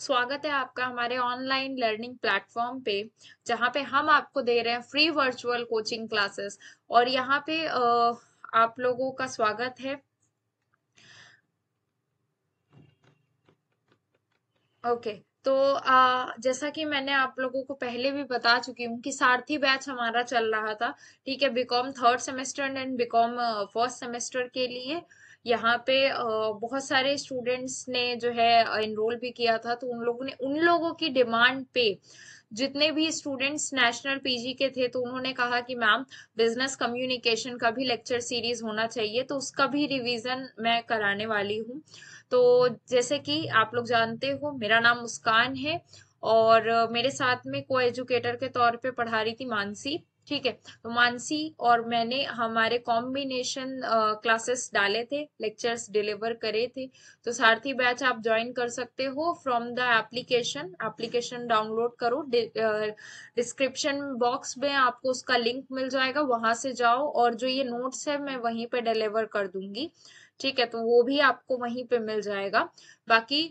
स्वागत है आपका हमारे ऑनलाइन लर्निंग प्लेटफॉर्म पे जहाँ पे हम आपको दे रहे हैं फ्री वर्चुअल कोचिंग क्लासेस और यहाँ पे आप लोगों का स्वागत है ओके तो आ, जैसा कि मैंने आप लोगों को पहले भी बता चुकी हूँ कि सारथी बैच हमारा चल रहा था ठीक है BCom third semester and BCom first semester के लिए यहाँ पे बहुत सारे स्टूडेंट्स ने जो है इनरोल भी किया था तो उन लोगों ने उन लोगों की डिमांड पे जितने भी स्टूडेंट्स नेशनल पीजी के थे तो उन्होंने कहा कि मैम बिजनेस कम्युनिकेशन का भी लेक्चर सीरीज होना चाहिए तो उसका भी रिवीजन मैं कराने वाली हूँ तो जैसे कि आप लोग जानते हो मेरा नाम मुस्कान है और मेरे साथ में को एजुकेटर के तौर पे पढ़ा रही थी मानसी ठीक है तो मानसी और मैंने हमारे कॉम्बिनेशन क्लासेस डाले थे लेक्चर्स डिलीवर करे थे तो सारथी बैच आप ज्वाइन कर सकते हो from the application application download करो डिस्क्रिप्शन बॉक्स में आपको उसका लिंक मिल जाएगा वहां से जाओ और जो ये नोट्स है मैं वहीं पे डिलीवर कर दूंगी ठीक है तो वो भी आपको वहीं पे मिल जाएगा बाकी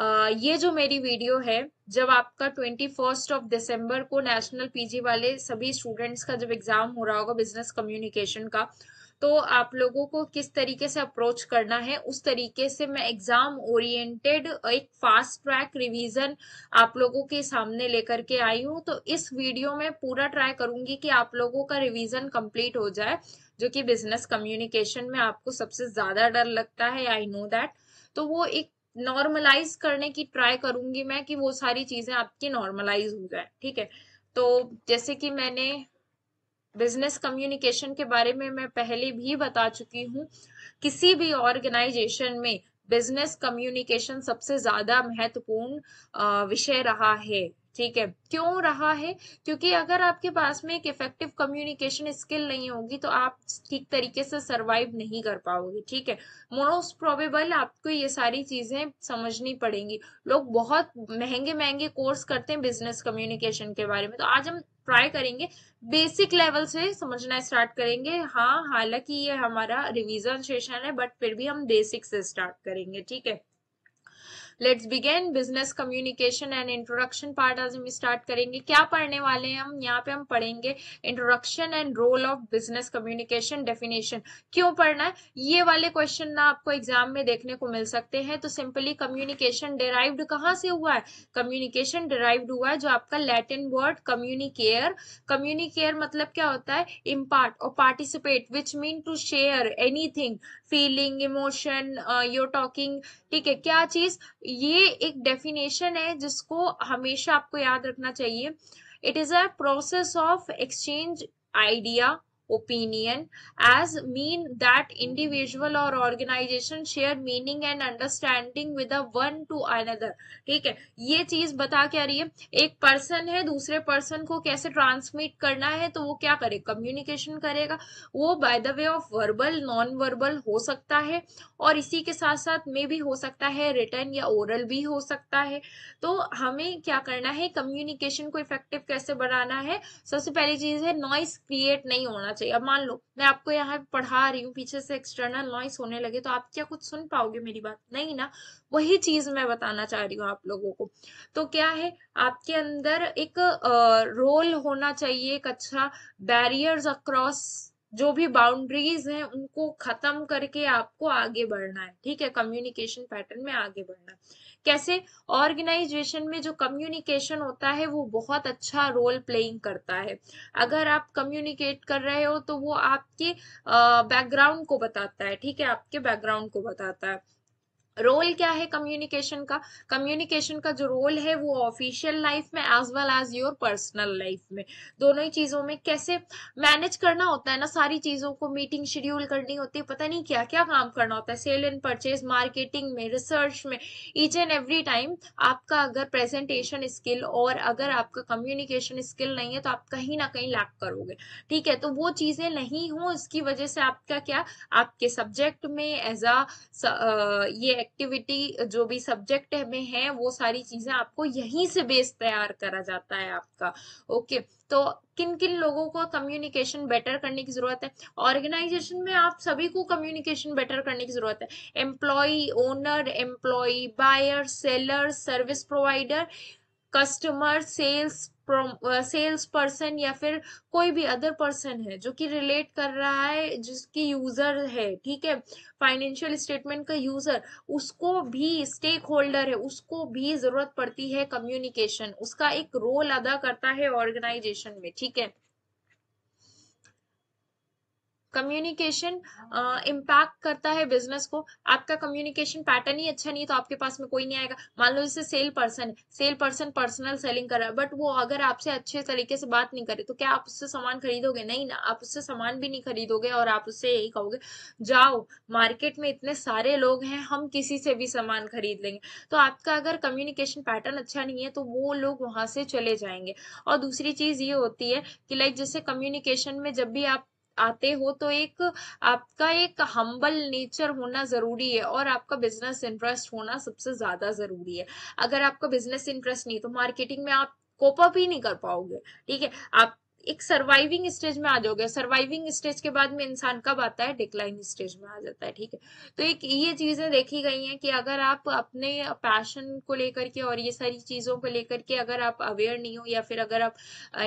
ये जो मेरी वीडियो है जब आपका ट्वेंटी फर्स्ट ऑफ दिसंबर को नेशनल पीजी वाले सभी स्टूडेंट्स का जब एग्जाम हो रहा होगा बिजनेस कम्युनिकेशन का तो आप लोगों को किस तरीके से अप्रोच करना है उस तरीके से मैं एग्जाम ओरिएंटेड एक फास्ट ट्रैक रिवीजन आप लोगों के सामने लेकर के आई हूँ तो इस वीडियो में पूरा ट्राई करूंगी कि आप लोगों का रिवीजन कंप्लीट हो जाए जो कि बिजनेस कम्युनिकेशन में आपको सबसे ज्यादा डर लगता है आई नो दैट तो वो एक नॉर्मलाइज करने की ट्राई करूंगी मैं कि वो सारी चीजें आपकी नॉर्मलाइज हो जाए ठीक है तो जैसे कि मैंने बिजनेस कम्युनिकेशन के बारे में मैं पहले भी बता चुकी हूँ किसी भी ऑर्गेनाइजेशन में बिजनेस कम्युनिकेशन सबसे ज्यादा महत्वपूर्ण विषय रहा है ठीक है क्यों रहा है क्योंकि अगर आपके पास में एक इफेक्टिव कम्युनिकेशन स्किल नहीं होगी तो आप ठीक तरीके से सरवाइव नहीं कर पाओगे ठीक है मोस्ट प्रोबेबल आपको ये सारी चीजें समझनी पड़ेंगी लोग बहुत महंगे महंगे कोर्स करते हैं बिजनेस कम्युनिकेशन के बारे में तो आज हम ट्राई करेंगे बेसिक लेवल से समझना स्टार्ट करेंगे हाँ हालांकि ये हमारा रिविजन सेशन है बट फिर भी हम बेसिक से स्टार्ट करेंगे ठीक है let's begin business communication and introduction part आज हम स्टार्ट करेंगे क्या पढ़ने वाले हैं हम यहाँ पे हम पढ़ेंगे introduction and role of business communication definition क्यों पढ़ना है ये वाले क्वेश्चन ना आपको एग्जाम में देखने को मिल सकते हैं तो सिंपली कम्युनिकेशन डेराइव्ड कहाँ से हुआ है कम्युनिकेशन डेराइव्ड हुआ है जो आपका लैटिन वर्ड कम्युनिकेयर कम्युनिकेयर मतलब क्या होता है इम्पार्ट और participate which mean to share any feeling emotion your talking ठीक है क्या चीज ये एक डेफिनेशन है जिसको हमेशा आपको याद रखना चाहिए it is a process of exchange idea opinion as mean that individual or organization share meaning and understanding with the one to another ठीक है ये चीज बता क्या रही है एक पर्सन है दूसरे पर्सन को कैसे ट्रांसमिट करना है तो वो क्या करे कम्युनिकेशन करेगा वो by the way of verbal non verbal हो सकता है और इसी के साथ साथ में भी हो सकता है रिटर्न या ओरल भी हो सकता है तो हमें क्या करना है कम्युनिकेशन को इफेक्टिव कैसे बनाना है सबसे पहली चीज है नॉइस क्रिएट नहीं होना चाहिए अब मान लो मैं आपको यहाँ पढ़ा रही हूँ पीछे से एक्सटर्नल नॉइस होने लगे तो आप क्या कुछ सुन पाओगे मेरी बात नहीं ना वही चीज मैं बताना चाह रही हूँ आप लोगों को तो क्या है आपके अंदर एक रोल होना चाहिए एक अच्छा बैरियर्स अक्रॉस जो भी बाउंड्रीज हैं उनको खत्म करके आपको आगे बढ़ना है ठीक है कम्युनिकेशन पैटर्न में आगे बढ़ना है कैसे ऑर्गेनाइजेशन में जो कम्युनिकेशन होता है वो बहुत अच्छा रोल प्लेइंग करता है अगर आप कम्युनिकेट कर रहे हो तो वो आपके बैकग्राउंड को बताता है ठीक है आपके बैकग्राउंड को बताता है रोल क्या है कम्युनिकेशन का कम्युनिकेशन का जो रोल है वो ऑफिशियल लाइफ में as well as your personal life में दोनों ही चीज़ों में कैसे मैनेज करना होता है ना सारी चीज़ों को मीटिंग शेड्यूल करनी होती है पता नहीं क्या क्या काम करना होता है सेल एंड परचेज मार्केटिंग में रिसर्च में ईच एंड एवरी टाइम आपका अगर प्रेजेंटेशन स्किल और अगर आपका कम्युनिकेशन स्किल नहीं है तो आप कहीं ना कहीं लैक करोगे ठीक है तो वो चीज़ें नहीं हों इसकी वजह से आपका क्या आपके सब्जेक्ट में एज अ ये एक्टिविटी जो भी सब्जेक्ट में है वो सारी चीजें आपको यहीं से बेस तैयार करा जाता है आपका ओके तो किन किन लोगों को कम्युनिकेशन बेटर करने की जरूरत है ऑर्गेनाइजेशन में आप सभी को कम्युनिकेशन बेटर करने की जरूरत है employee owner employee buyer seller service provider customer sales sales person या फिर कोई भी अदर पर्सन है जो कि रिलेट कर रहा है जिसकी यूजर है ठीक है फाइनेंशियल स्टेटमेंट का यूजर उसको भी स्टेक होल्डर है उसको भी जरूरत पड़ती है कम्युनिकेशन उसका एक रोल अदा करता है ऑर्गेनाइजेशन में ठीक है कम्युनिकेशन इम्पैक्ट uh, करता है बिजनेस को आपका कम्युनिकेशन पैटर्न ही अच्छा नहीं है तो आपके पास में कोई नहीं आएगा मान लो जैसे sale person sale person personal selling कर रहा है बट वो अगर आपसे अच्छे तरीके से बात नहीं करे तो क्या आप उससे सामान खरीदोगे नहीं ना आप उससे सामान भी नहीं खरीदोगे और आप उससे यही कहोगे जाओ मार्केट में इतने सारे लोग हैं हम किसी से भी सामान खरीद लेंगे तो आपका अगर कम्युनिकेशन पैटर्न अच्छा नहीं है तो वो लोग वहां से चले जाएंगे और दूसरी चीज ये होती है कि लाइक जैसे कम्युनिकेशन में जब भी आप आते हो तो एक आपका एक हम्बल नेचर होना जरूरी है और आपका बिजनेस इंटरेस्ट होना सबसे ज्यादा जरूरी है अगर आपका बिजनेस इंटरेस्ट नहीं तो मार्केटिंग में आप कोप ही नहीं कर पाओगे ठीक है आप एक सर्वाइविंग स्टेज में आ जाओगे सर्वाइविंग स्टेज के बाद में इंसान कब आता है डिक्लाइन स्टेज में आ जाता है ठीक है तो एक ये चीजें देखी गई हैं कि अगर आप अपने पैशन को लेकर के और ये सारी चीजों को लेकर के अगर आप अवेयर नहीं हो या फिर अगर आप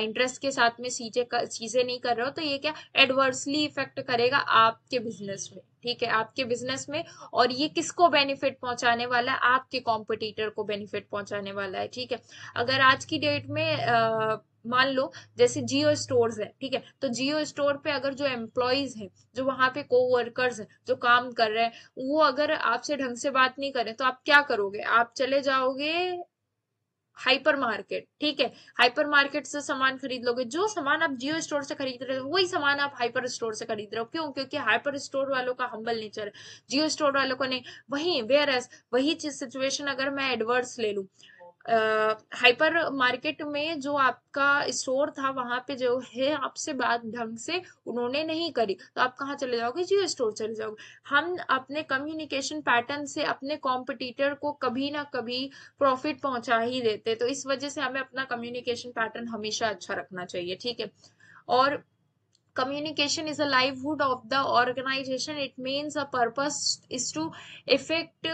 इंटरेस्ट के साथ में चीजें चीजें नहीं कर रहे हो तो ये क्या एडवर्सली इफेक्ट करेगा आपके बिजनेस में ठीक है आपके बिजनेस में और ये किसको बेनिफिट पहुंचाने वाला है आपके कॉम्पिटिटर को बेनिफिट पहुंचाने वाला है ठीक है अगर आज की डेट में आ, मान लो जैसे जियो स्टोर है ठीक है तो जियो स्टोर पे अगर जो एम्प्लॉयज है जो वहां पे को वर्कर्स है जो काम कर रहे हैं वो अगर आपसे ढंग से बात नहीं करें तो आप क्या करोगे आप चले जाओगे हाइपर मार्केट ठीक है हाइपर मार्केट से सामान खरीद लोगे जो सामान आप जियो स्टोर से खरीद रहे हो वही सामान आप हाइपर स्टोर से खरीद रहे हो क्यों क्योंकि हाइपर स्टोर वालों का हम्बल नेचर है जियो स्टोर वालों को नहीं वही वेयर एस वही सिचुएशन अगर मैं एडवर्स ले लू हाइपर मार्केट में जो आपका स्टोर था वहां पे जो है आपसे बात ढंग से उन्होंने नहीं करी तो आप कहाँ चले जाओगे जियो स्टोर चले जाओगे हम अपने कम्युनिकेशन पैटर्न से अपने कॉम्पिटिटर को कभी ना कभी प्रॉफिट पहुंचा ही देते तो इस वजह से हमें अपना कम्युनिकेशन पैटर्न हमेशा अच्छा रखना चाहिए ठीक है और communication is a livelihood of the organisation it means a purpose is to effect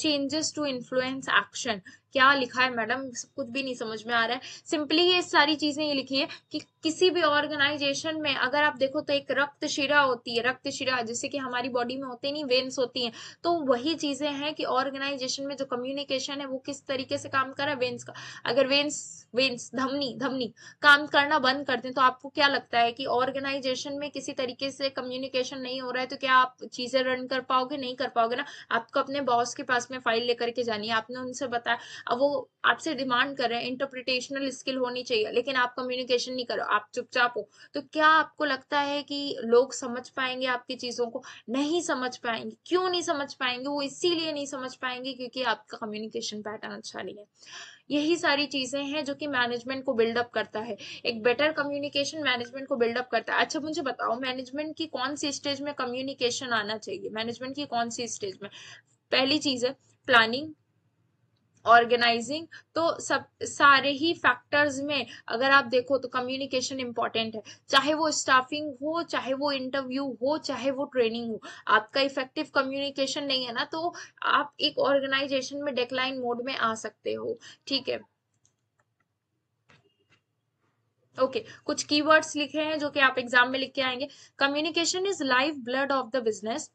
changes to influence action क्या लिखा है मैडम कुछ भी नहीं समझ में आ रहा है सिंपली ये सारी चीजें ये लिखी है कि किसी भी ऑर्गेनाइजेशन में अगर आप देखो तो एक रक्त शिरा होती है रक्त शिरा जैसे कि हमारी बॉडी में होते नहीं वेन्स होती हैं तो वही चीजें हैं कि ऑर्गेनाइजेशन में जो कम्युनिकेशन है वो किस तरीके से काम कर रहा है वेन्स का अगर वेन्स वेन्स धमनी धमनी काम करना बंद कर दें तो आपको क्या लगता है कि ऑर्गेनाइजेशन में किसी तरीके से कम्युनिकेशन नहीं हो रहा है तो क्या आप चीजें रन कर पाओगे नहीं कर पाओगे ना आपको अपने बॉस के पास में फाइल लेकर के जानी है आपने उनसे बताया अब वो आपसे डिमांड कर रहे हैं इंटरप्रिटेशनल स्किल होनी चाहिए लेकिन आप कम्युनिकेशन नहीं करो आप चुपचाप हो तो क्या आपको लगता है कि लोग समझ पाएंगे आपकी चीज़ों को नहीं समझ पाएंगे क्यों नहीं समझ पाएंगे वो इसीलिए नहीं समझ पाएंगे क्योंकि आपका कम्युनिकेशन पैटर्न अच्छा नहीं है यही सारी चीज़ें हैं जो कि मैनेजमेंट को बिल्डअप करता है एक बेटर कम्युनिकेशन मैनेजमेंट को बिल्डअप करता है अच्छा मुझे बताओ मैनेजमेंट की कौन सी स्टेज में कम्युनिकेशन आना चाहिए मैनेजमेंट की कौन सी स्टेज में पहली चीज़ है प्लानिंग ऑर्गेनाइजिंग तो सब सारे ही फैक्टर्स में अगर आप देखो तो कम्युनिकेशन इंपॉर्टेंट है चाहे वो स्टाफिंग हो चाहे वो इंटरव्यू हो चाहे वो ट्रेनिंग हो आपका इफेक्टिव कम्युनिकेशन नहीं है ना तो आप एक ऑर्गेनाइजेशन में डेक्लाइन मोड में आ सकते हो ठीक है ओके okay, कुछ कीवर्ड्स लिखे हैं जो कि आप एग्जाम में लिख के आएंगे communication is life blood of the business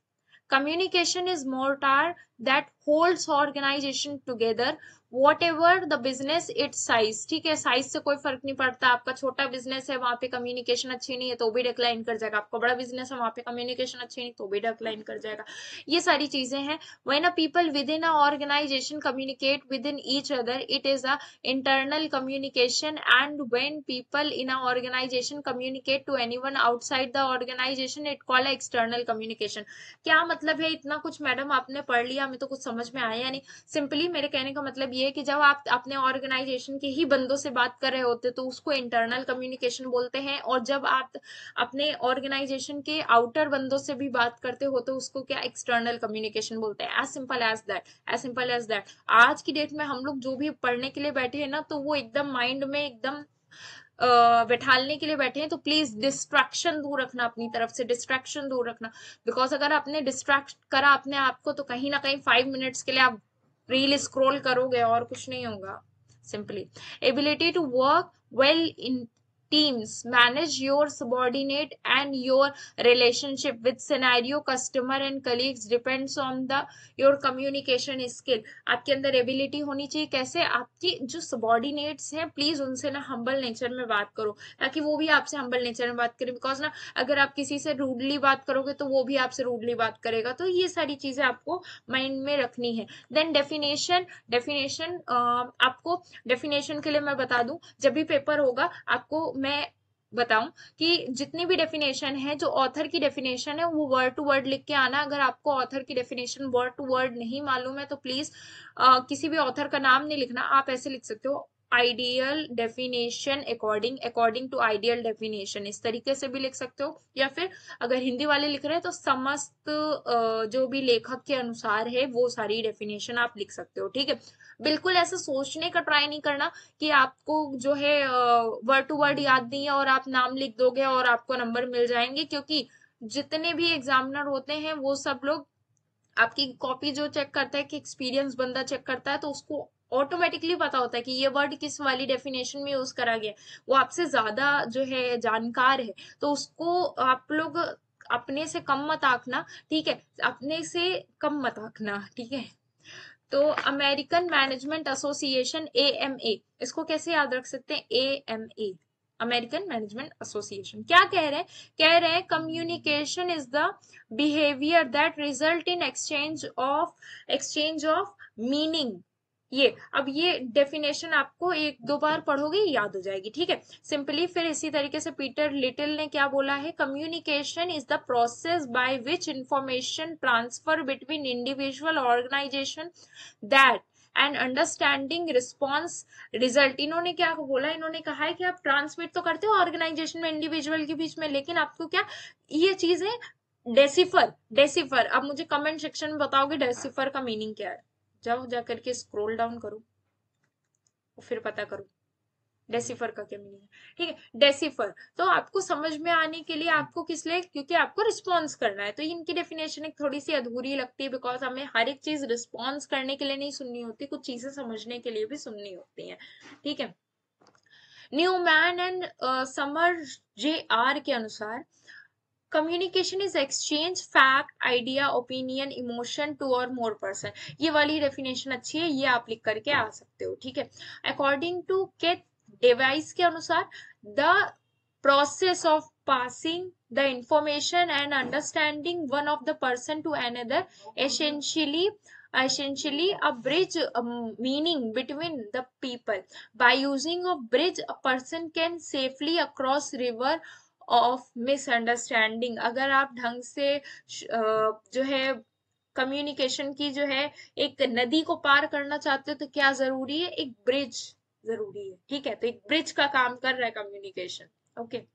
communication is mortar that holds organization together whatever the business it's size ठीक है साइज से कोई फर्क नहीं पड़ता आपका छोटा बिजनेस है वहां पे कम्युनिकेशन अच्छी नहीं है तो भी डिक्लाइन कर जाएगा आपका बड़ा बिजनेस है वहां पे कम्युनिकेशन अच्छी नहीं तो भी डिक्लाइन कर जाएगा ये सारी चीजें हैं when a people within a organisation communicate within each other it is a internal communication and when people in a organisation communicate to anyone outside the organisation it call a external communication क्या मतलब है इतना कुछ madam आपने पढ़ लिया हमें तो कुछ समझ में आया नहीं सिंपली मेरे कहने का मतलब ये ये कि जब आप अपने ऑर्गेनाइजेशन के ही बंदों से बात कर रहे होते तो उसको इंटरनल कम्युनिकेशन बोलते हैं और जब आप अपने ऑर्गेनाइजेशन के आउटर बंदों से भी बात करते हो तो उसको क्या एक्सटर्नल कम्युनिकेशन बोलते हैं as simple as that as simple as that आज की डेट में हम लोग जो भी पढ़ने के लिए बैठे हैं ना तो वो एकदम माइंड में एकदम बैठालने के लिए बैठे हैं तो प्लीज डिस्ट्रैक्शन दूर रखना अपनी तरफ से डिस्ट्रैक्शन दूर रखना बिकॉज अगर आपने डिस्ट्रैक्ट करा अपने आप को तो कहीं ना कहीं फाइव मिनट्स के लिए आप रील स्क्रॉल करोगे और कुछ नहीं होगा simply ability to work well in teams manage your subordinate and your relationship with scenario customer and colleagues depends on the your communication skill आपके अंदर एबिलिटी होनी चाहिए कैसे आपकी जो सबॉर्डिनेट्स हैं प्लीज उनसे ना हम्बल नेचर में बात करो ताकि वो भी आपसे हम्बल नेचर में बात करें बिकॉज ना अगर आप किसी से रूडली बात करोगे तो वो भी आपसे रूडली बात करेगा तो ये सारी चीजें आपको माइंड में रखनी है देन डेफिनेशन डेफिनेशन आपको डेफिनेशन के लिए मैं बता दूं जब भी पेपर होगा आपको मैं बताऊं कि जितनी भी डेफिनेशन है जो ऑथर की डेफिनेशन है वो वर्ड टू वर्ड लिख के आना अगर आपको ऑथर की डेफिनेशन वर्ड टू वर्ड नहीं मालूम है तो प्लीज आ, किसी भी ऑथर का नाम नहीं लिखना आप ऐसे लिख सकते हो ideal definition according according to ideal definition इस तरीके से भी लिख सकते हो या फिर अगर हिंदी वाले लिख रहे हैं तो समस्त जो भी लेखक के अनुसार है वो सारी डेफिनेशन आप लिख सकते हो ठीक है बिल्कुल ऐसा सोचने का ट्राई नहीं करना कि आपको जो है वर्ड टू वर्ड याद नहीं है और आप नाम लिख दोगे और आपको नंबर मिल जाएंगे क्योंकि जितने भी एग्जामिनर होते हैं वो सब लोग आपकी कॉपी जो चेक करता है कि एक्सपीरियंस बंदा चेक करता है तो उसको ऑटोमेटिकली पता होता है कि ये वर्ड किस वाली डेफिनेशन में यूज करा गया वो आपसे ज्यादा जो है जानकार है तो उसको आप लोग अपने से कम मत आंकना ठीक है अपने से कम मत आंकना ठीक है तो American management association A M A इसको कैसे याद रख सकते हैं A M A American management association क्या कह रहे हैं कह रहे हैं communication is the behaviour that result in exchange of exchange of meaning ये अब ये डेफिनेशन आपको एक दो बार पढ़ोगे याद हो जाएगी ठीक है सिंपली फिर इसी तरीके से पीटर लिटिल ने क्या बोला है communication is the process by which information transfer between individual organisation that and understanding response result इन्होंने क्या बोला इन्होंने कहा है कि आप ट्रांसमिट तो करते हो ऑर्गेनाइजेशन में इंडिविजुअल के बीच में लेकिन आपको क्या ये चीज है डेसिफर डेसिफर अब मुझे कमेंट सेक्शन में बताओगे डेसिफर का मीनिंग क्या है जाओ जा करके स्क्रोल डाउन करो और फिर पता करो डेसीफर का क्या मीनिंग है ठीक है डेसीफर तो आपको समझ में आने के लिए आपको किस लिए क्योंकि आपको रिस्पॉन्स करना है तो इनकी डेफिनेशन एक थोड़ी सी अधूरी लगती है बिकॉज हमें हर एक चीज रिस्पॉन्स करने के लिए नहीं सुननी होती कुछ चीजें समझने के लिए भी सुननी होती है ठीक है Newman and Summer J R के अनुसार communication is exchange fact idea opinion emotion two or more person ये वाली डेफिनेशन अच्छी है ये आप लिख करके आ सकते हो ठीक है अकॉर्डिंग टू के डिवाइस के अनुसार the process of passing the information and understanding one of the person to another essentially essentially a bridge a meaning between the people by using a bridge a person can safely across river of misunderstanding अगर आप ढंग से जो है communication की जो है एक नदी को पार करना चाहते हो तो क्या जरूरी है एक ब्रिज जरूरी है ठीक है तो एक ब्रिज का काम कर रहा है कम्युनिकेशन ओके okay.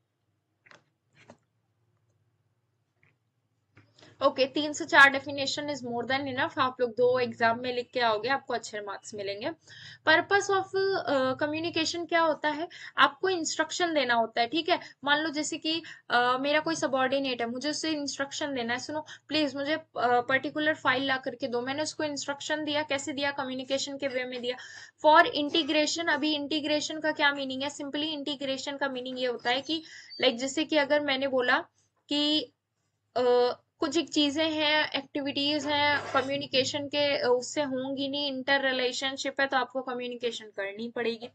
ओके तीन से चार definition is more than enough आप लोग दो एग्जाम में लिख के आओगे आपको अच्छे मार्क्स मिलेंगे पर्पस ऑफ कम्युनिकेशन क्या होता है आपको इंस्ट्रक्शन देना होता है ठीक है मान लो जैसे कि uh, मेरा कोई सबॉर्डिनेट है मुझे उससे इंस्ट्रक्शन देना है सुनो प्लीज मुझे पर्टिकुलर फाइल ला करके दो मैंने उसको इंस्ट्रक्शन दिया कैसे दिया कम्युनिकेशन के वे में दिया फॉर इंटीग्रेशन अभी इंटीग्रेशन का क्या मीनिंग है सिंपली इंटीग्रेशन का मीनिंग ये होता है कि लाइक like, जैसे कि अगर मैंने बोला कि uh, कुछ एक चीज़ें हैं एक्टिविटीज़ हैं कम्युनिकेशन के उससे होंगी नहीं इंटर रिलेशनशिप है तो आपको कम्युनिकेशन करनी पड़ेगी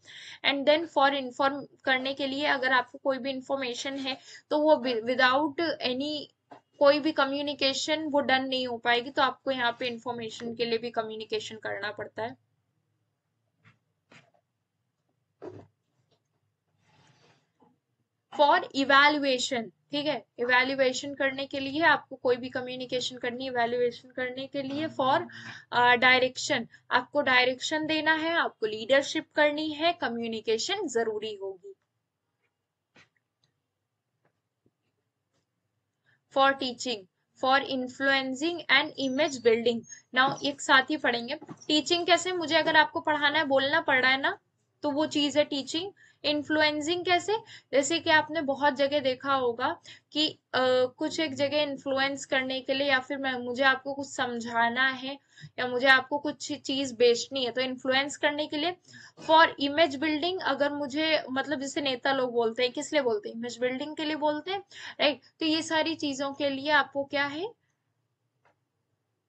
एंड देन फॉर इन्फॉर्म करने के लिए अगर आपको कोई भी इंफॉर्मेशन है तो वो विदाउट एनी कोई भी कम्युनिकेशन वो डन नहीं हो पाएगी तो आपको यहाँ पे इंफॉर्मेशन के लिए भी कम्युनिकेशन करना पड़ता है फॉर इवेल्युएशन ठीक है इवेल्युएशन करने के लिए आपको कोई भी कम्युनिकेशन करनी है इवेल्युएशन करने के लिए फॉर डायरेक्शन आपको डायरेक्शन देना है आपको लीडरशिप करनी है कम्युनिकेशन जरूरी होगी for teaching for influencing and image building now एक साथ ही पढ़ेंगे टीचिंग कैसे मुझे अगर आपको पढ़ाना है बोलना पड़ रहा है ना तो वो चीज़ है टीचिंग इन्फ्लुएंसिंग कैसे जैसे कि आपने बहुत जगह देखा होगा कि आ, कुछ एक जगह इन्फ्लुएंस करने के लिए या फिर मैं मुझे आपको कुछ समझाना है या मुझे आपको कुछ चीज़ बेचनी है तो इन्फ्लुएंस करने के लिए फॉर इमेज बिल्डिंग अगर मुझे मतलब जैसे नेता लोग बोलते हैं किस लिए बोलते हैं इमेज बिल्डिंग के लिए बोलते हैं राइट तो ये सारी चीज़ों के लिए आपको क्या है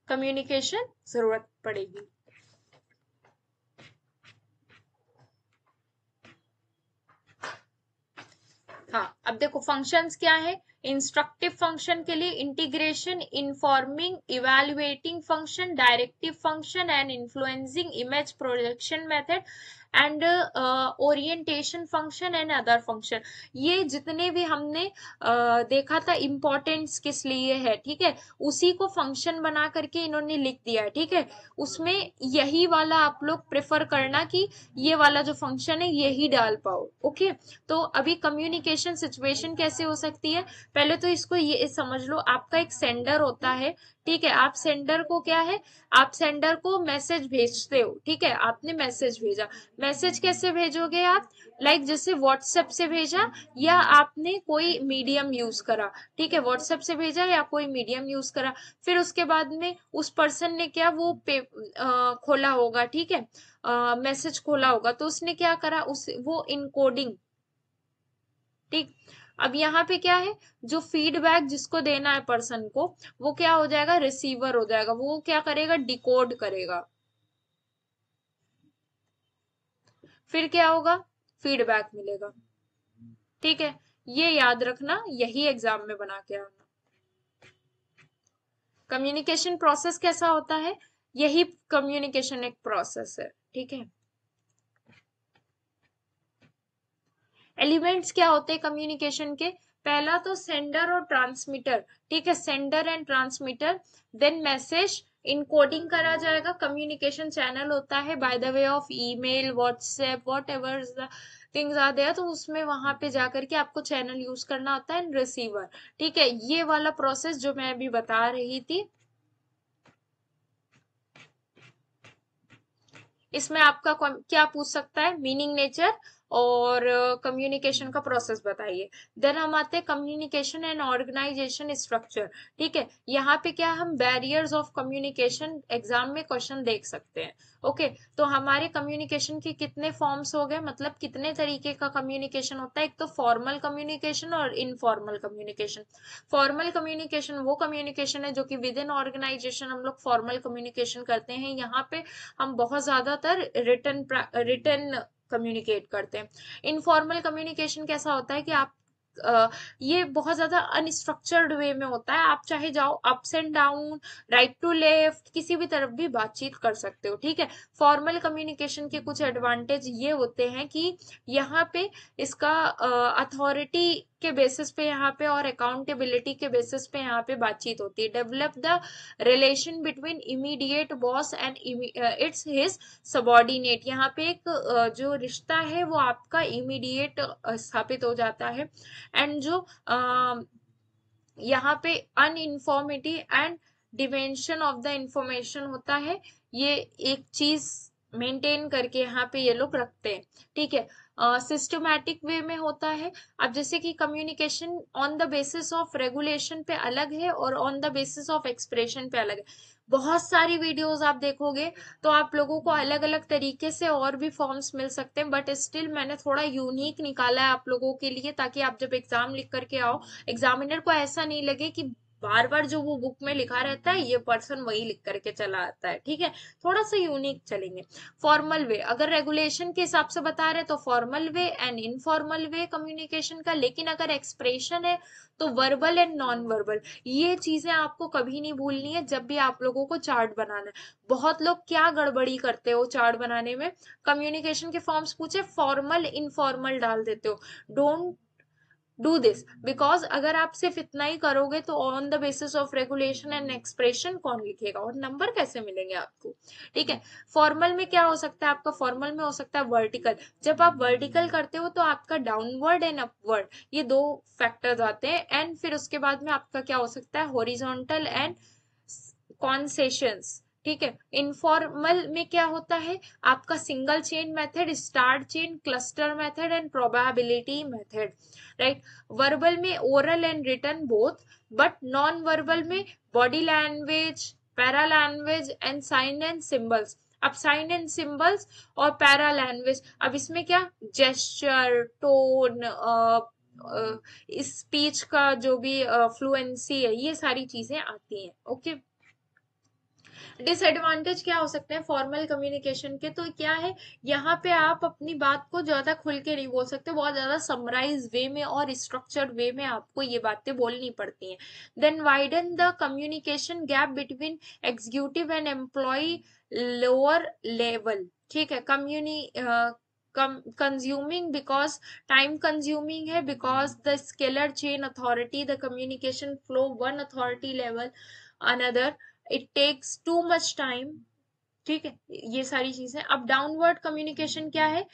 कम्युनिकेशन ज़रूरत पड़ेगी हाँ अब देखो फंक्शंस क्या है इंस्ट्रक्टिव फंक्शन के लिए integration informing evaluating function directive function and influencing image projection method and orientation function and other function ये जितने भी हमने uh, देखा था इम्पोर्टेंस किस लिए है ठीक है उसी को फंक्शन बना करके इन्होंने लिख दिया ठीक है उसमें यही वाला आप लोग प्रेफर करना कि ये वाला जो फंक्शन है यही डाल पाओ ओके तो अभी कम्युनिकेशन सिचुएशन कैसे हो सकती है पहले तो इसको ये समझ लो आपका एक सेंडर होता है ठीक है आप सेंडर को क्या है आप सेंडर को मैसेज भेजते हो ठीक है आपने मैसेज भेजा मैसेज कैसे भेजोगे आप लाइक like जैसे व्हाट्सएप से भेजा या आपने कोई मीडियम यूज करा ठीक है व्हाट्सएप से भेजा या कोई मीडियम यूज करा फिर उसके बाद में उस पर्सन ने क्या वो पे आ, खोला होगा ठीक है मैसेज खोला होगा तो उसने क्या करा उस वो इनकोडिंग ठीक अब यहाँ पे क्या है जो फीडबैक जिसको देना है पर्सन को वो क्या हो जाएगा रिसीवर हो जाएगा वो क्या करेगा डिकोड करेगा फिर क्या होगा फीडबैक मिलेगा ठीक है ये याद रखना यही एग्जाम में बना के आना कम्युनिकेशन प्रोसेस कैसा होता है यही कम्युनिकेशन एक प्रोसेस है ठीक है एलिमेंट्स क्या होते हैं कम्युनिकेशन के पहला तो सेंडर और ट्रांसमीटर ठीक है sender and transmitter then message encoding करा जाएगा कम्युनिकेशन चैनल होता है by the way of email WhatsApp whatever things आ गया तो उसमें वहां पे जाकर के आपको चैनल यूज करना होता है एंड रिसीवर ठीक है ये वाला प्रोसेस जो मैं अभी बता रही थी इसमें आपका क्या पूछ सकता है मीनिंग नेचर और कम्युनिकेशन का प्रोसेस बताइए देन हम आते हैं कम्युनिकेशन एंड ऑर्गेनाइजेशन स्ट्रक्चर ठीक है यहाँ पे क्या हम बैरियर्स ऑफ कम्युनिकेशन एग्जाम में क्वेश्चन देख सकते हैं ओके okay, तो हमारे कम्युनिकेशन के कितने फॉर्म्स हो गए मतलब कितने तरीके का कम्युनिकेशन होता है एक तो फॉर्मल कम्युनिकेशन और इनफॉर्मल कम्युनिकेशन फॉर्मल कम्युनिकेशन वो कम्युनिकेशन है जो कि विद इन ऑर्गेनाइजेशन हम लोग फॉर्मल कम्युनिकेशन करते हैं यहाँ पे हम बहुत ज्यादातर रिटर्न रिटर्न कम्युनिकेट करते हैं इनफॉर्मल कम्युनिकेशन कैसा होता है कि आप ये बहुत ज्यादा अनस्ट्रक्चर्ड वे में होता है आप चाहे जाओ ups and down right to left किसी भी तरफ भी बातचीत कर सकते हो ठीक है फॉर्मल कम्युनिकेशन के कुछ एडवांटेज ये होते हैं कि यहाँ पे इसका अथॉरिटी के बेसिस पे यहाँ पे और अकाउंटेबिलिटी के बेसिस पे यहाँ पे बातचीत होती है develop the relation between immediate boss and its his subordinate यहाँ पे एक जो रिश्ता है वो आपका इमीडिएट स्थापित हो जाता है एंड जो यहाँ पे uniformity and dimension of the information होता है ये एक चीज मेंटेन करके यहाँ पे ये लोग रखते हैं ठीक है सिस्टमैटिक वे में होता है अब जैसे कि communication on the basis of regulation पे अलग है और on the basis of expression पे अलग है बहुत सारी वीडियोस आप देखोगे तो आप लोगों को अलग अलग तरीके से और भी फॉर्म्स मिल सकते हैं बट स्टिल मैंने थोड़ा यूनिक निकाला है आप लोगों के लिए ताकि आप जब एग्जाम लिख करके आओ एग्जामिनर को ऐसा नहीं लगे कि बार बार जो वो बुक में लिखा रहता है ये पर्सन वही लिख करके चला आता है ठीक है थोड़ा सा यूनिक चलेंगे फॉर्मल वे अगर रेगुलेशन के हिसाब से बता रहे तो formal way and informal way communication का लेकिन अगर एक्सप्रेशन है तो वर्बल एंड नॉन वर्बल ये चीजें आपको कभी नहीं भूलनी है जब भी आप लोगों को चार्ट बनाना है बहुत लोग क्या गड़बड़ी करते हो चार्ट बनाने में कम्युनिकेशन के फॉर्म्स पूछे फॉर्मल इनफॉर्मल डाल देते हो डोंट डू दिस बिकॉज अगर आप सिर्फ इतना ही करोगे तो on the basis of regulation and expression कौन लिखेगा और नंबर कैसे मिलेंगे आपको ठीक है फॉर्मल में क्या हो सकता है आपका फॉर्मल में हो सकता है वर्टिकल जब आप वर्टिकल करते हो तो आपका डाउनवर्ड एंड अपवर्ड ये दो फैक्टर्स आते हैं एंड फिर उसके बाद में आपका क्या हो सकता है हॉरिजोंटल एंड कॉन्सेशंस ठीक है इनफॉर्मल में क्या होता है आपका single chain method star chain cluster method and probability method right verbal में oral and written both but non verbal में body language para language and sign and symbols अब साइन एंड सिंबल्स और para language अब इसमें क्या gesture tone speech का जो भी फ्लुएंसी है ये सारी चीजें आती हैं ओके okay? डिसएडवांटेज क्या हो सकते हैं फॉर्मल कम्युनिकेशन के तो क्या है यहाँ पे आप अपनी बात को ज़्यादा खुल के नहीं बोल सकते बहुत ज़्यादा समराइज वे में और स्ट्रक्चर्ड वे में आपको ये बातें बोलनी पड़ती हैं then widen the communication gap between executive and employ lower level ठीक है कम्युनि कंज्यूमिंग बिकॉज टाइम कंज्यूमिंग है because the scalar chain authority the communication flow one authority level another it takes too much time ठीक है ये सारी चीजें अब डाउनवर्ड कम्युनिकेशन क्या है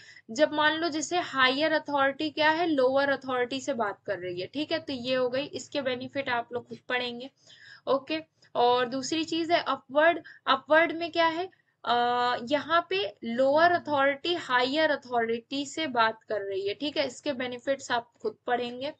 जब मान लो जैसे हायर अथॉरिटी क्या है लोअर अथॉरिटी से बात कर रही है ठीक है तो ये हो गई इसके बेनिफिट आप लोग खुद पढ़ेंगे ओके और दूसरी चीज है अपवर्ड अपवर्ड में क्या है यहाँ पे लोअर अथॉरिटी हायर अथॉरिटी से बात कर रही है ठीक है इसके बेनिफिट्स आप खुद पढ़ेंगे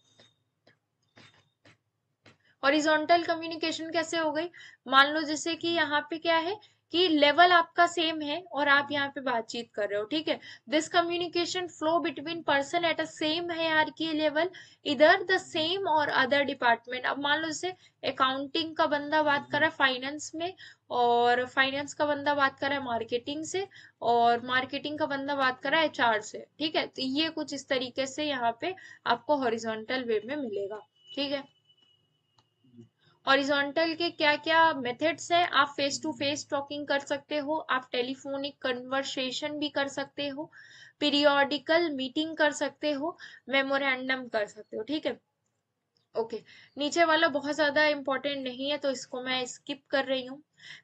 हॉरिजॉन्टल कम्युनिकेशन कैसे हो गई मान लो जैसे कि यहाँ पे क्या है कि लेवल आपका सेम है और आप यहाँ पे बातचीत कर रहे हो ठीक है this communication flow between person at a same है की लेवल इधर द सेम और अदर डिपार्टमेंट अब मान लो जैसे अकाउंटिंग का बंदा बात कर रहा है फाइनेंस में और फाइनेंस का बंदा बात कर रहा है मार्केटिंग से और मार्केटिंग का बंदा बात कर रहा है एचआर से ठीक है तो ये कुछ इस तरीके से यहाँ पे आपको हॉरिजोंटल वे में मिलेगा ठीक है हॉरिजॉन्टल के क्या क्या मेथड्स हैं आप फेस टू फेस टॉकिंग कर सकते हो आप टेलीफोनिक कन्वर्सेशन भी कर सकते हो पीरियोडिकल मीटिंग कर सकते हो मेमोरेंडम कर सकते हो ठीक है ओके नीचे वाला बहुत ज़्यादा इंपॉर्टेंट नहीं है तो इसको मैं स्किप कर रही हूँ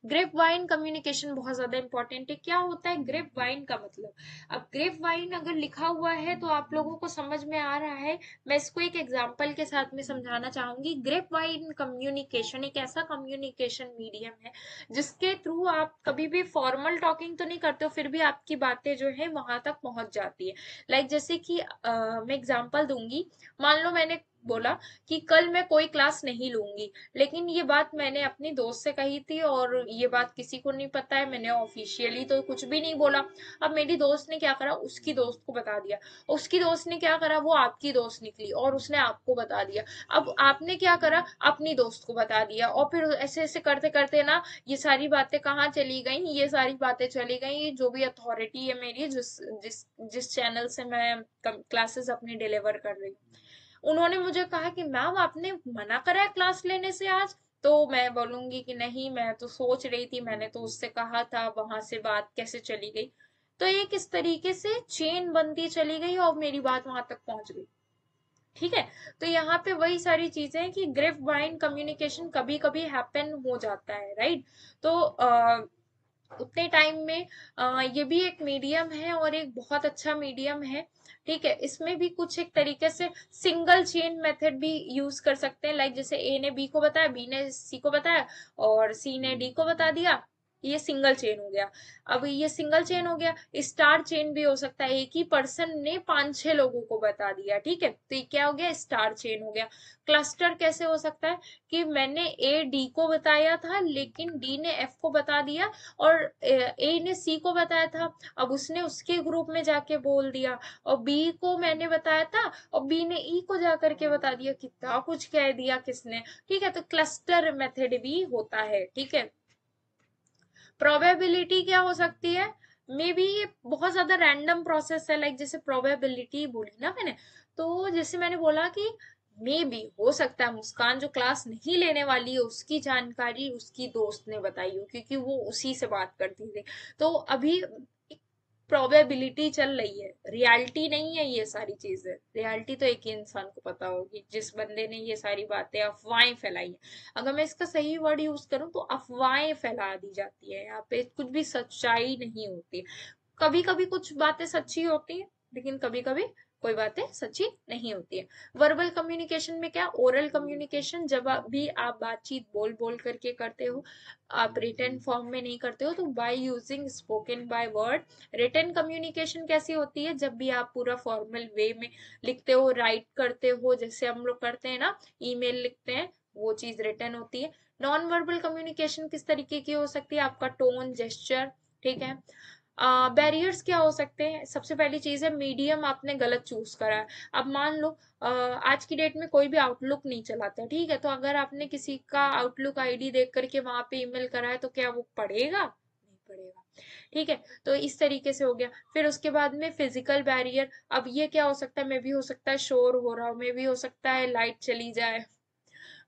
ग्रेप वाइन कम्युनिकेशन बहुत ज़्यादा इंपॉर्टेंट है क्या होता है ग्रेप वाइन का मतलब अब ग्रेप वाइन अगर लिखा हुआ है तो आप लोगों को समझ में आ रहा है मैं इसको एक एग्जांपल के साथ में समझाना चाहूंगी ग्रेप वाइन कम्युनिकेशन एक ऐसा कम्युनिकेशन मीडियम है जिसके थ्रू आप कभी भी फॉर्मल टॉकिंग तो नहीं करते हो फिर भी आपकी बातें जो है वहां तक पहुंच जाती है लाइक like जैसे कि आ, मैं एग्जाम्पल दूंगी मान लो मैंने बोला कि कल मैं कोई क्लास नहीं लूंगी लेकिन ये बात मैंने अपनी दोस्त से कही थी और ये बात किसी को नहीं पता है मैंने ऑफिशियली तो कुछ भी नहीं बोला अब मेरी दोस्त ने क्या करा उसकी दोस्त को बता दिया उसकी दोस्त ने क्या करा वो आपकी दोस्त निकली और उसने आपको बता दिया अब आपने क्या करा अपनी दोस्त को बता दिया और फिर ऐसे ऐसे करते करते ना ये सारी बातें कहाँ चली गई ये सारी बातें चली गई जो भी अथॉरिटी है मेरी जिस जिस जिस चैनल से मैं क्लासेस अपनी डिलीवर कर रही हूँ उन्होंने मुझे कहा कि मैम आपने मना करा है क्लास लेने से आज तो मैं बोलूंगी कि नहीं मैं तो सोच रही थी मैंने तो उससे कहा था वहां से बात कैसे चली गई तो एक इस तरीके से चेन बनती चली गई और मेरी बात वहां तक पहुंच गई ठीक है तो यहाँ पे वही सारी चीजें हैं कि ग्रिफ बाइंड कम्युनिकेशन कभी कभी हैपन हो जाता है राइट तो अः उतने टाइम में ये भी एक मीडियम है और एक बहुत अच्छा मीडियम है ठीक है इसमें भी कुछ एक तरीके से सिंगल चेन मेथड भी यूज कर सकते हैं लाइक जैसे ए ने बी को बताया बी ने सी को बताया और सी ने डी को बता दिया ये सिंगल चेन हो गया अब ये सिंगल चेन हो गया स्टार चेन भी हो सकता है एक ही पर्सन ने पांच छह लोगों को बता दिया ठीक है तो ये क्या हो गया स्टार चेन हो गया क्लस्टर कैसे हो सकता है कि मैंने ए डी को बताया था लेकिन डी ने एफ को बता दिया और ए ने सी को बताया था अब उसने उसके ग्रुप में जाके बोल दिया और बी को मैंने बताया था और बी ने ई e को जाकर के बता दिया कितना कुछ कह दिया किसने ठीक है तो क्लस्टर मेथड भी होता है ठीक है प्रोबेबिलिटी क्या हो सकती है मे बी ये बहुत ज्यादा रैंडम प्रोसेस है लाइक जैसे प्रोबेबिलिटी बोली ना मैंने तो जैसे मैंने बोला कि मे बी हो सकता है मुस्कान जो क्लास नहीं लेने वाली है उसकी जानकारी उसकी दोस्त ने बताई हो क्योंकि वो उसी से बात करती थी तो अभी एक प्रोबेबिलिटी चल रही है रियलिटी नहीं है ये सारी चीजें रियलिटी तो एक ही इंसान को पता होगी जिस बंदे ने ये सारी बातें अफवाहें फैलाई है अगर मैं इसका सही वर्ड यूज करूँ तो अफवाहें फैला दी जाती है यहाँ पे कुछ भी सच्चाई नहीं होती कभी कभी कुछ बातें सच्ची होती है लेकिन कभी कभी कोई बातें सच्ची नहीं होती है वर्बल कम्युनिकेशन में क्या ओरल कम्युनिकेशन जब भी आप बातचीत बोल बोल करके करते हो आप रिटर्न फॉर्म में नहीं करते हो तो by using spoken by word return communication कैसी होती है जब भी आप पूरा फॉर्मल वे में लिखते हो राइट करते हो जैसे हम लोग करते हैं ना ईमेल लिखते हैं वो चीज रिटर्न होती है नॉन वर्बल कम्युनिकेशन किस तरीके की हो सकती है आपका टोन जेस्चर ठीक है बैरियर्स क्या हो सकते हैं सबसे पहली चीज़ है मीडियम आपने गलत चूज करा है अब मान लो आ, आज की डेट में कोई भी आउटलुक नहीं चलाता है ठीक है तो अगर आपने किसी का आउटलुक आईडी देख करके वहां पे ईमेल करा है तो क्या वो पढ़ेगा नहीं पड़ेगा ठीक है तो इस तरीके से हो गया फिर उसके बाद में फिजिकल बैरियर अब ये क्या हो सकता है मे भी हो सकता है शोर हो रहा हो मे भी हो सकता है लाइट चली जाए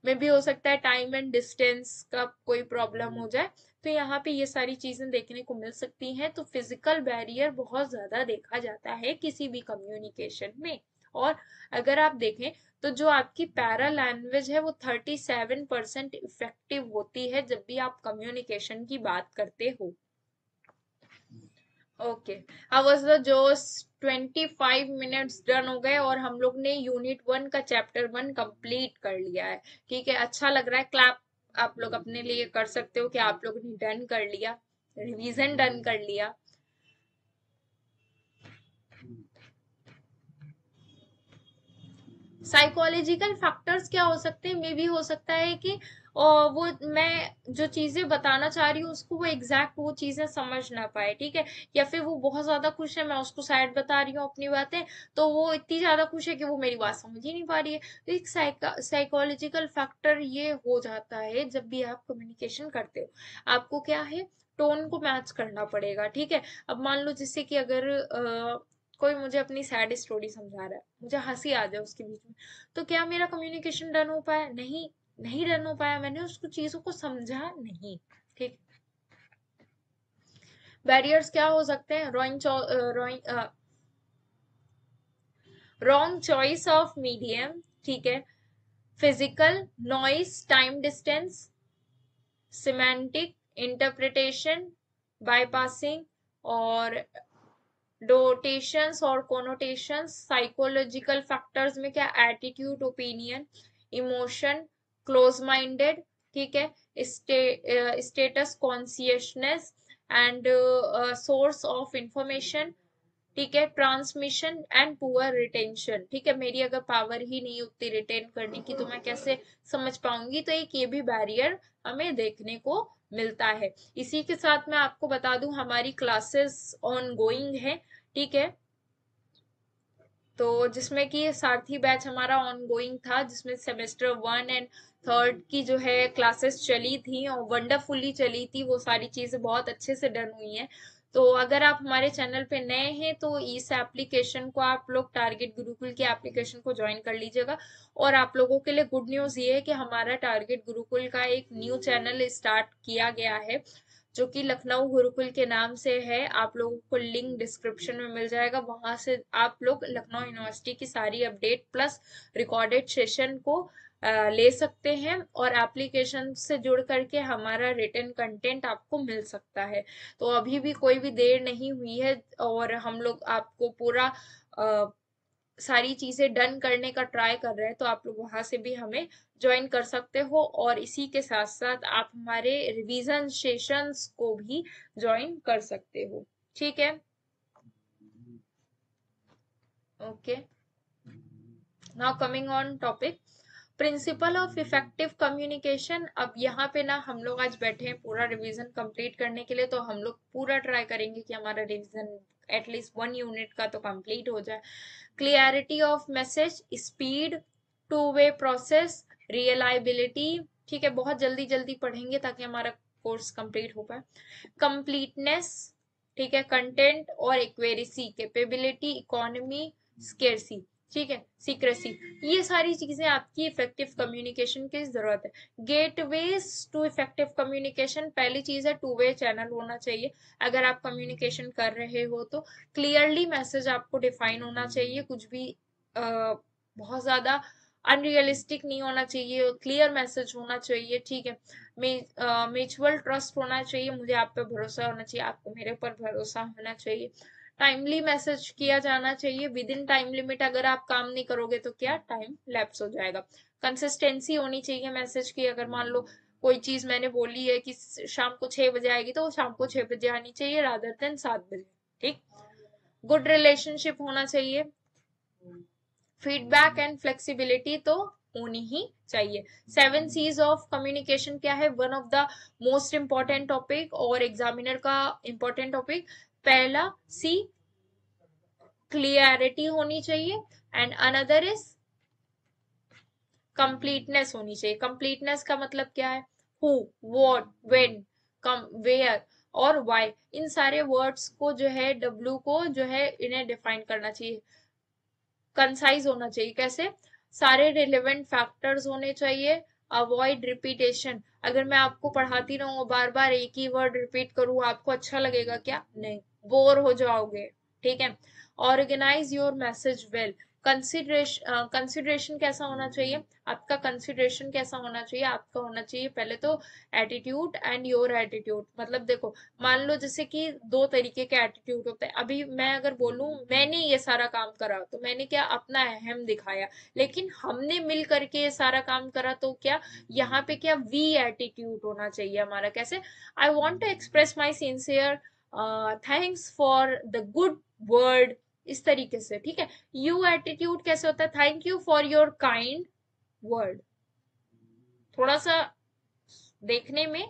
मे भी हो सकता है टाइम एंड डिस्टेंस का कोई प्रॉब्लम हो जाए तो यहाँ पे ये सारी चीज़ें देखने को मिल सकती हैं तो फिजिकल बैरियर बहुत ज़्यादा देखा जाता है किसी भी कम्युनिकेशन में और अगर आप देखें तो जो आपकी पैरा लैंग्वेज है वो 37 परसेंट इफेक्टिव होती है जब भी आप कम्युनिकेशन की बात करते हो ओके अब जो द जोस 25 मिनट्स डन हो गए और हम लोग ने यूनिट वन का चैप्टर वन कंप्लीट कर लिया है ठीक है अच्छा लग रहा है क्लैप आप लोग अपने लिए कर सकते हो कि आप लोग ने डन कर लिया रिवीजन डन कर लिया साइकोलॉजिकल फैक्टर्स क्या हो सकते हैं मे भी हो सकता है कि और वो मैं जो चीज़ें बताना चाह रही हूँ उसको वो एग्जैक्ट वो चीज़ें समझ ना पाए ठीक है या फिर वो बहुत ज़्यादा खुश है मैं उसको साइड बता रही हूँ अपनी बातें तो वो इतनी ज़्यादा खुश है कि वो मेरी बात समझ ही नहीं पा रही है तो एक साइकोलॉजिकल फैक्टर ये हो जाता है जब भी आप कम्युनिकेशन करते हो आपको क्या है टोन को मैच करना पड़ेगा ठीक है अब मान लो जिससे कि अगर आ, कोई मुझे अपनी सैड स्टोरी समझा रहा है मुझे हंसी आ जाए उसके बीच में तो क्या मेरा कम्युनिकेशन डन हो पाया नहीं नहीं रन हो पाया मैंने उसको चीजों को समझा नहीं ठीक बैरियर्स क्या हो सकते हैं wrong wrong wrong choice of medium ठीक है physical noise time distance semantic interpretation bypassing और डोटेशंस और कोनोटेशंस साइकोलॉजिकल फैक्टर्स में क्या attitude opinion emotion close minded ठीक है status consciousness and source of information ठीक है ट्रांसमिशन एंड पुअर रिटेंशन ठीक है मेरी अगर पावर ही नहीं उतनी रिटेन करने की तो मैं कैसे समझ पाऊंगी तो एक ये भी बैरियर हमें देखने को मिलता है इसी के साथ मैं आपको बता दूं हमारी क्लासेस ऑन गोइंग है ठीक है तो जिसमें कि सारथी बैच हमारा ऑन गोइंग था जिसमें सेमेस्टर वन एंड थर्ड की जो है क्लासेस चली थी और वंडरफुली चली थी वो सारी चीज़ें बहुत अच्छे से डन हुई हैं तो अगर आप हमारे चैनल पे नए हैं तो इस एप्लीकेशन को आप लोग टारगेट गुरुकुल की एप्लीकेशन को ज्वाइन कर लीजिएगा और आप लोगों के लिए गुड न्यूज़ ये है कि हमारा टारगेट गुरुकुल का एक न्यू चैनल स्टार्ट किया गया है जो कि लखनऊ गुरुकुल के नाम से है आप लोगों को लिंक डिस्क्रिप्शन में मिल जाएगा वहां से आप लोग लखनऊ यूनिवर्सिटी की सारी अपडेट प्लस रिकॉर्डेड सेशन को ले सकते हैं और एप्लीकेशन से जुड़ करके हमारा रिटर्न कंटेंट आपको मिल सकता है तो अभी भी कोई भी देर नहीं हुई है और हम लोग आपको पूरा आ, सारी चीज़ें डन करने का ट्राई कर रहे हैं तो आप लोग वहां से भी हमें ज्वाइन कर सकते हो और इसी के साथ साथ आप हमारे रिविजन सेशंस को भी ज्वाइन कर सकते हो ठीक है okay now coming on topic principle of effective communication अब यहाँ पे ना हम लोग आज बैठे हैं पूरा रिवीजन कंप्लीट करने के लिए तो हम लोग पूरा ट्राई करेंगे कि हमारा रिवीजन एटलीस्ट वन यूनिट का तो कंप्लीट हो जाए clarity of message speed two way process reliability ठीक है बहुत जल्दी जल्दी पढ़ेंगे ताकि हमारा कोर्स कंप्लीट हो पाए कंप्लीटनेस ठीक है कंटेंट और इक्वेरिसी कैपेबिलिटी इकोनॉमी स्केरसी ठीक है सीक्रेसी ये सारी चीजें आपकी इफेक्टिव कम्युनिकेशन की जरूरत है gateways to effective communication पहली चीज है टू वे चैनल होना चाहिए अगर आप कम्युनिकेशन कर रहे हो तो क्लियरली मैसेज आपको डिफाइन होना चाहिए कुछ भी आ, बहुत ज्यादा अनरियलिस्टिक नहीं होना चाहिए क्लियर मैसेज होना चाहिए ठीक है म्यूचुअल ट्रस्ट uh, होना चाहिए मुझे आप पे भरोसा होना चाहिए आपको मेरे पर भरोसा होना चाहिए टाइमली मैसेज किया जाना चाहिए विद इन टाइम लिमिट अगर आप काम नहीं करोगे तो क्या टाइम लैप्स हो जाएगा कंसिस्टेंसी होनी चाहिए मैसेज की अगर मान लो कोई चीज मैंने बोली है कि शाम को छह बजे आएगी तो शाम को छह बजे आनी चाहिए राधर देन सात बजे ठीक गुड रिलेशनशिप होना चाहिए फीडबैक एंड फ्लेक्सिबिलिटी तो होनी ही चाहिए सेवन सीज ऑफ कम्युनिकेशन क्या है one of the most important topic और एग्जामिनर का इंपॉर्टेंट टॉपिक पहला सी क्लियरिटी होनी चाहिए एंड अनदर इज कंप्लीटनेस होनी चाहिए कंप्लीटनेस का मतलब क्या है who what when come where और वाई इन सारे वर्ड्स को जो है डब्ल्यू को जो है इन्हें डिफाइन करना चाहिए कंसाइज होना चाहिए कैसे सारे रिलेवेंट फैक्टर्स होने चाहिए अवॉइड रिपीटेशन अगर मैं आपको पढ़ाती रहूँ बार बार एक ही वर्ड रिपीट करूँ आपको अच्छा लगेगा क्या नहीं बोर हो जाओगे ठीक है organise your message well consideration consideration uh, कैसा होना चाहिए आपका कंसिडरेशन कैसा होना चाहिए आपका होना चाहिए पहले तो एटीट्यूड एंड योर एटीट्यूड मतलब देखो मान लो जैसे कि दो तरीके के एटीट्यूड होते हैं अभी मैं अगर बोलूँ मैंने ये सारा काम करा तो मैंने क्या अपना अहम दिखाया लेकिन हमने मिल करके ये सारा काम करा तो क्या यहाँ पे क्या वी एटीट्यूड होना चाहिए हमारा कैसे I want to express my sincere thanks for the good word इस तरीके से ठीक है यू एटीट्यूड कैसे होता है thank you for your kind word थोड़ा सा देखने में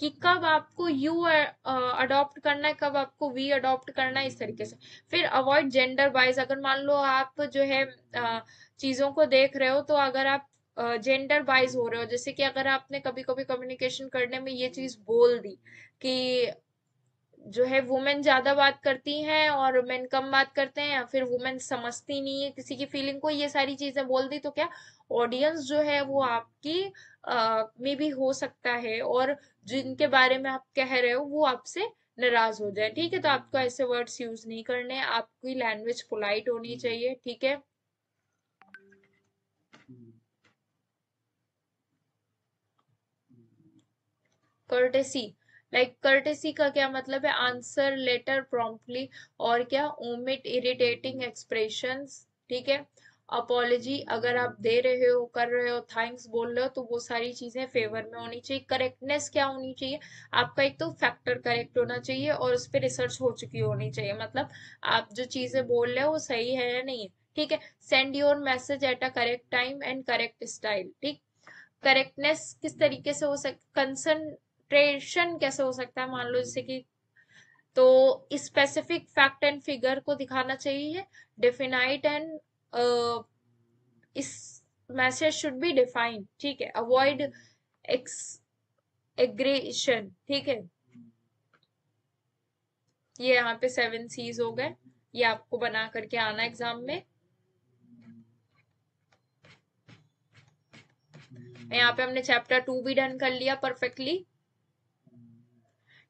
कि कब आपको यू अडॉप्ट uh, करना है कब आपको वी अडॉप्ट करना है इस तरीके से फिर अवॉइड जेंडर वाइज अगर मान लो आप जो है uh, चीज़ों को देख रहे हो तो अगर आप जेंडर uh, वाइज हो रहे हो जैसे कि अगर आपने कभी कभी कम्युनिकेशन करने में ये चीज़ बोल दी कि जो है वुमेन ज़्यादा बात करती हैं और मेन कम बात करते हैं या फिर वुमेन समझती नहीं है किसी की फीलिंग को ये सारी चीज़ें बोल दी तो क्या ऑडियंस जो है वो आपकी में भी हो सकता है और जिनके बारे में आप कह रहे हो वो आपसे नाराज हो जाए ठीक है तो आपको ऐसे वर्ड्स यूज नहीं करने आपकी लैंग्वेज पोलाइट होनी हम्म। चाहिए ठीक है कर्टेसी हम्म। लाइक कर्टेसी का क्या मतलब है आंसर लेटर प्रॉम्प्टली और क्या ओमिट इरिटेटिंग एक्सप्रेशन ठीक है अपॉलॉजी अगर आप दे रहे हो कर रहे हो थैंक्स बोल रहे हो तो वो सारी चीज़ें फेवर में होनी चाहिए करेक्टनेस क्या होनी चाहिए आपका एक तो फैक्टर करेक्ट होना चाहिए और उस पर रिसर्च हो चुकी होनी चाहिए मतलब आप जो चीज़ें बोल रहे हो वो सही है या नहीं है ठीक है send your message at a correct time and correct style ठीक करेक्टनेस किस तरीके से हो सकती कंसर्न ट्रेशन कैसे हो सकता है मान लो जैसे कि तो स्पेसिफिक फैक्ट एंड फिगर को दिखाना चाहिए डिफिनाइट एंड uh, इस मैसेज शुड बी डिफाइंड ठीक है अवॉइड एक्स एग्रेशन ठीक है ये यहाँ पे सेवन सीज हो गए ये आपको बना करके आना एग्जाम में यहाँ पे हमने चैप्टर टू भी डन कर लिया परफेक्टली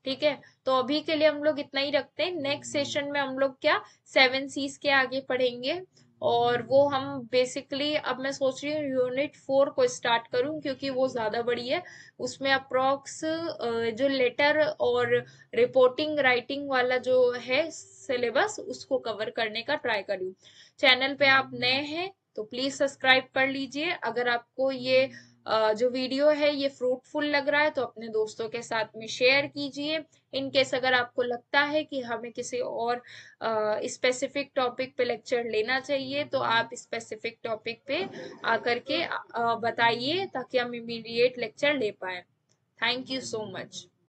ठीक है तो अभी के लिए हम लोग इतना ही रखते हैं नेक्स्ट सेशन में हम लोग क्या सेवन सीज के आगे पढ़ेंगे और वो हम बेसिकली अब मैं सोच रही हूँ यूनिट फोर को स्टार्ट करूँ क्योंकि वो ज़्यादा बड़ी है उसमें अप्रॉक्स जो लेटर और रिपोर्टिंग राइटिंग वाला जो है सिलेबस उसको कवर करने का ट्राई करूँ चैनल पे आप नए हैं तो प्लीज़ सब्सक्राइब कर लीजिए अगर आपको ये जो वीडियो है ये फ्रूटफुल लग रहा है तो अपने दोस्तों के साथ में शेयर कीजिए इनकेस अगर आपको लगता है कि हमें किसी और स्पेसिफिक टॉपिक पे लेक्चर लेना चाहिए तो आप स्पेसिफिक टॉपिक पे आकर के बताइए ताकि हम इमीडिएट लेक्चर ले पाए थैंक यू सो मच